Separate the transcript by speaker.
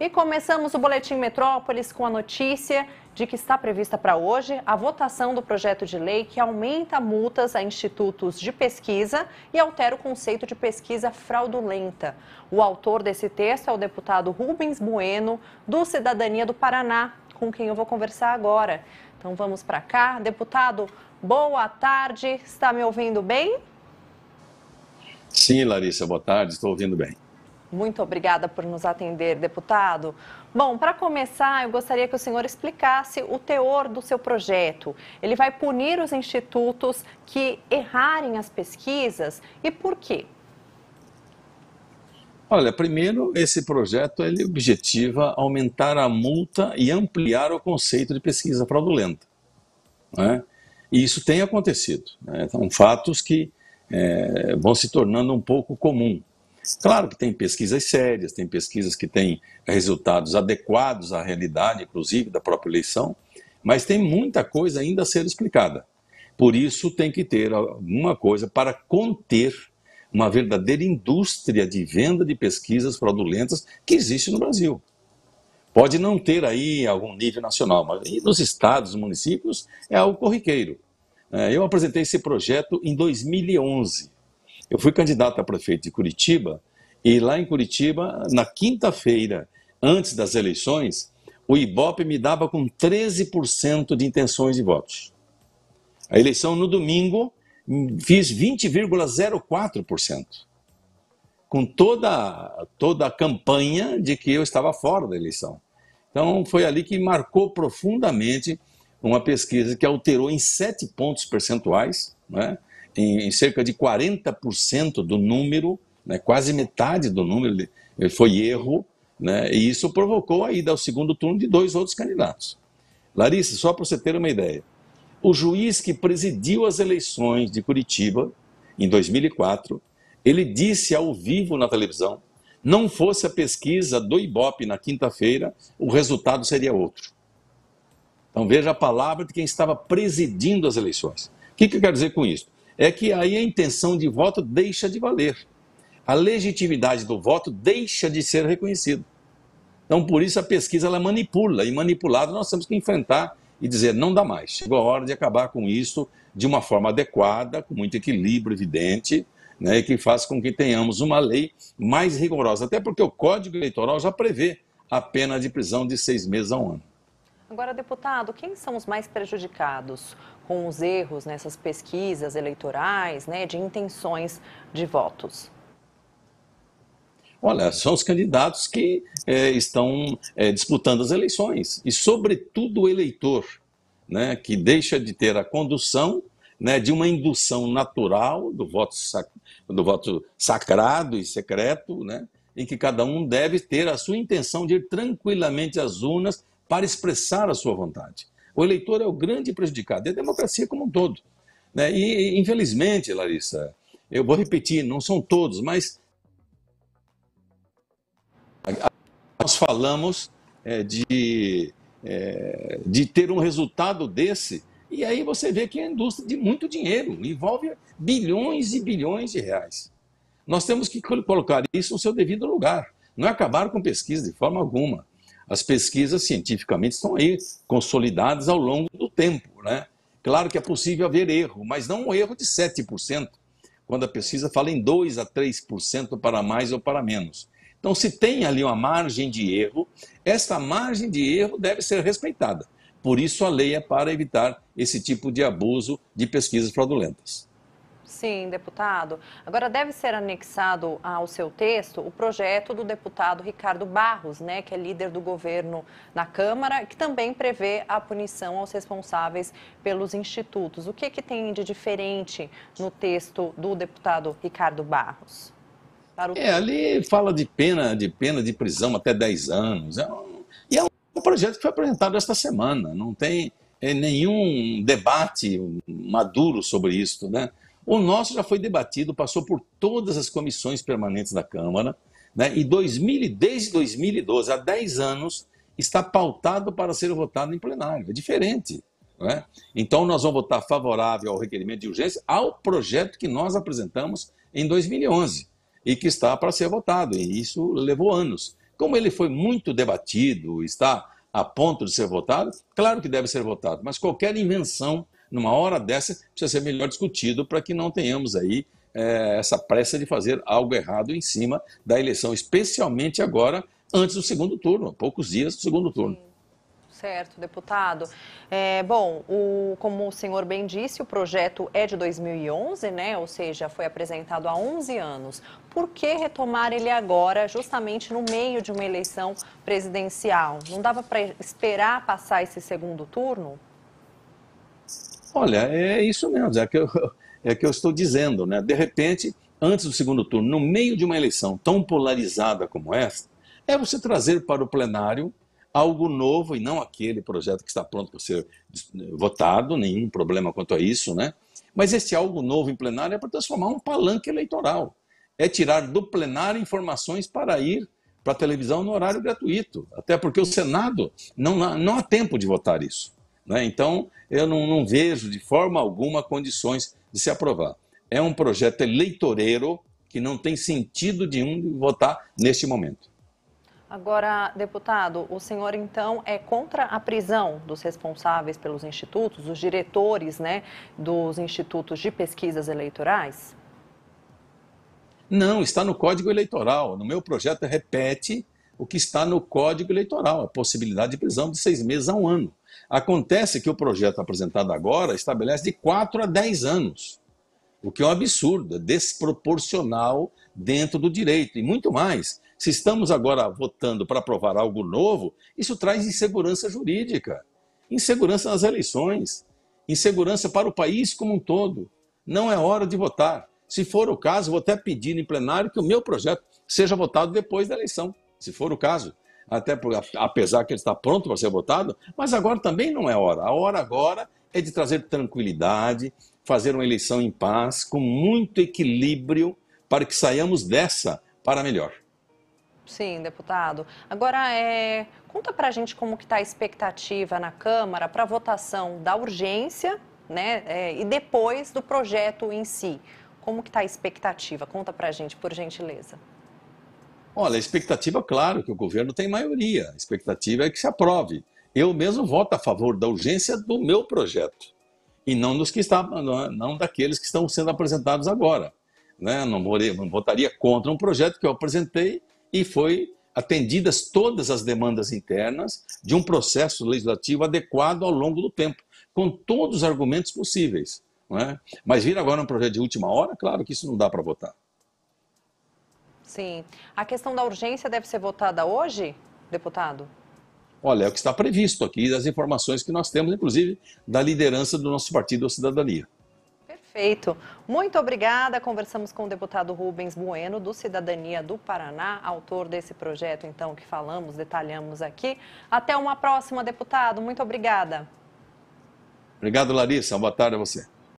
Speaker 1: E começamos o Boletim Metrópolis com a notícia de que está prevista para hoje a votação do projeto de lei que aumenta multas a institutos de pesquisa e altera o conceito de pesquisa fraudulenta. O autor desse texto é o deputado Rubens Bueno, do Cidadania do Paraná, com quem eu vou conversar agora. Então vamos para cá. Deputado, boa tarde. Está me ouvindo bem?
Speaker 2: Sim, Larissa, boa tarde. Estou ouvindo bem.
Speaker 1: Muito obrigada por nos atender, deputado. Bom, para começar, eu gostaria que o senhor explicasse o teor do seu projeto. Ele vai punir os institutos que errarem as pesquisas e por quê?
Speaker 2: Olha, primeiro, esse projeto ele objetiva aumentar a multa e ampliar o conceito de pesquisa fraudulenta. Né? E isso tem acontecido. Né? São fatos que é, vão se tornando um pouco comum. Claro que tem pesquisas sérias, tem pesquisas que têm resultados adequados à realidade, inclusive da própria eleição, mas tem muita coisa ainda a ser explicada. Por isso, tem que ter alguma coisa para conter uma verdadeira indústria de venda de pesquisas fraudulentas que existe no Brasil. Pode não ter aí algum nível nacional, mas nos estados, municípios, é algo corriqueiro. É, eu apresentei esse projeto em 2011 eu fui candidato a prefeito de Curitiba e lá em Curitiba, na quinta-feira, antes das eleições, o Ibope me dava com 13% de intenções de votos. A eleição no domingo, fiz 20,04%. Com toda, toda a campanha de que eu estava fora da eleição. Então, foi ali que marcou profundamente uma pesquisa que alterou em sete pontos percentuais né, em, cerca de 40% do número, né, quase metade do número foi erro, né, e isso provocou a ida ao segundo turno de dois outros candidatos. Larissa, só para você ter uma ideia, o juiz que presidiu as eleições de Curitiba, em 2004, ele disse ao vivo na televisão: não fosse a pesquisa do Ibope na quinta-feira, o resultado seria outro. Então veja a palavra de quem estava presidindo as eleições. O que eu quero dizer com isso? é que aí a intenção de voto deixa de valer. A legitimidade do voto deixa de ser reconhecida. Então, por isso, a pesquisa ela manipula, e manipulado nós temos que enfrentar e dizer: não dá mais. Chegou a hora de acabar com isso de uma forma adequada, com muito equilíbrio evidente, né, que faça com que tenhamos uma lei mais rigorosa. Até porque o Código Eleitoral já prevê a pena de prisão de seis meses a um ano.
Speaker 1: Agora, deputado, quem são os mais prejudicados com os erros nessas pesquisas eleitorais, né, de intenções de votos?
Speaker 2: Olha, são os candidatos que é, estão é, disputando as eleições e, sobretudo, o eleitor, né, que deixa de ter a condução né, de uma indução natural do voto, sac... do voto sacrado e secreto, né, em que cada um deve ter a sua intenção de ir tranquilamente às urnas para expressar a sua vontade. O eleitor é o grande prejudicado, é a democracia como um todo. Né? E, infelizmente, Larissa, eu vou repetir, não são todos, mas nós falamos é, de, é, de ter um resultado desse, e aí você vê que é a indústria de muito dinheiro, envolve bilhões e bilhões de reais. Nós temos que colocar isso no seu devido lugar, não é acabar com pesquisa de forma alguma. As pesquisas cientificamente estão aí consolidadas ao longo do tempo, né? Claro que é possível haver erro, mas não um erro de 7%, quando a pesquisa fala em 2 a 3% para mais ou para menos. Então, se tem ali uma margem de erro, esta margem de erro deve ser respeitada. Por isso, a lei é para evitar esse tipo de abuso de pesquisas fraudulentas.
Speaker 1: Sim, deputado. Agora deve ser anexado ao seu texto o projeto do deputado Ricardo Barros, né, que é líder do governo na Câmara, que também prevê a punição aos responsáveis pelos institutos. O que, que tem de diferente no texto do deputado Ricardo Barros? O... É, ali
Speaker 2: fala de pena, de pena de prisão até 10 anos. É um... E é um projeto que foi apresentado esta semana. Não tem eh, nenhum debate maduro sobre isso, né? O nosso já foi debatido, passou por todas as comissões permanentes da Câmara, né? e 2000, desde 2012, há 10 anos, está pautado para ser votado em plenário. É diferente. Né? Então, nós vamos votar favorável ao requerimento de urgência ao projeto que nós apresentamos em 2011 e que está para ser votado, e isso levou anos. Como ele foi muito debatido, está a ponto de ser votado, claro que deve ser votado, mas qualquer invenção numa hora dessa, precisa ser melhor discutido para que não tenhamos aí é, essa pressa de fazer algo errado em cima da eleição, especialmente agora, antes do segundo turno, poucos dias do segundo turno.
Speaker 1: Certo, deputado. É, bom, o, como o senhor bem disse, o projeto é de 2011, né? Ou seja, foi apresentado há 11 anos. Por que retomar ele agora, justamente no meio de uma eleição presidencial? Não dava para esperar passar esse segundo turno?
Speaker 2: Olha, é isso mesmo, é que eu, é que eu estou dizendo, né? De repente, antes do segundo turno, no meio de uma eleição tão polarizada como esta, é você trazer para o plenário algo novo e não aquele projeto que está pronto para ser votado, nenhum problema quanto a isso, né? Mas esse algo novo em plenário é para transformar um palanque eleitoral. É tirar do plenário informações para ir para a televisão no horário gratuito. Até porque o Senado não, não há tempo de votar isso. Né? Então, eu não, não vejo de forma alguma condições de se aprovar. É um projeto eleitoreiro que não tem sentido de um votar neste momento.
Speaker 1: Agora, deputado, o senhor então é contra a prisão dos responsáveis pelos institutos, os diretores né, dos institutos de pesquisas eleitorais?
Speaker 2: Não, está no Código Eleitoral. No meu projeto repete o que está no Código Eleitoral, a possibilidade de prisão de seis meses a um ano. Acontece que o projeto apresentado agora estabelece de quatro a dez anos, o que é um absurdo, é desproporcional dentro do direito. E muito mais, se estamos agora votando para aprovar algo novo, isso traz insegurança jurídica, insegurança nas eleições, insegurança para o país como um todo. Não é hora de votar. Se for o caso, vou até pedir em plenário que o meu projeto seja votado depois da eleição se for o caso, até por, apesar que ele está pronto para ser votado, mas agora também não é hora. A hora agora é de trazer tranquilidade, fazer uma eleição em paz, com muito equilíbrio, para que saiamos dessa para melhor.
Speaker 1: Sim, deputado. Agora, é... conta para a gente como que está a expectativa na Câmara para a votação da urgência né, é, e depois do projeto em si. Como que está a expectativa? Conta para a gente, por gentileza.
Speaker 2: Olha, a expectativa, claro, que o governo tem maioria. A expectativa é que se aprove. Eu mesmo voto a favor da urgência do meu projeto e não dos que está, não daqueles que estão sendo apresentados agora. Né? Não, não votaria contra um projeto que eu apresentei e foi atendidas todas as demandas internas de um processo legislativo adequado ao longo do tempo, com todos os argumentos possíveis. Não é? Mas vir agora um projeto de última hora, claro que isso não dá para votar.
Speaker 1: Sim. A questão da urgência deve ser votada hoje, deputado?
Speaker 2: Olha, é o que está previsto aqui, das informações que nós temos, inclusive da liderança do nosso partido, a Cidadania.
Speaker 1: Perfeito. Muito obrigada. Conversamos com o deputado Rubens Bueno, do Cidadania do Paraná, autor desse projeto, então, que falamos, detalhamos aqui. Até uma próxima, deputado. Muito obrigada.
Speaker 2: Obrigado, Larissa. Boa tarde a você.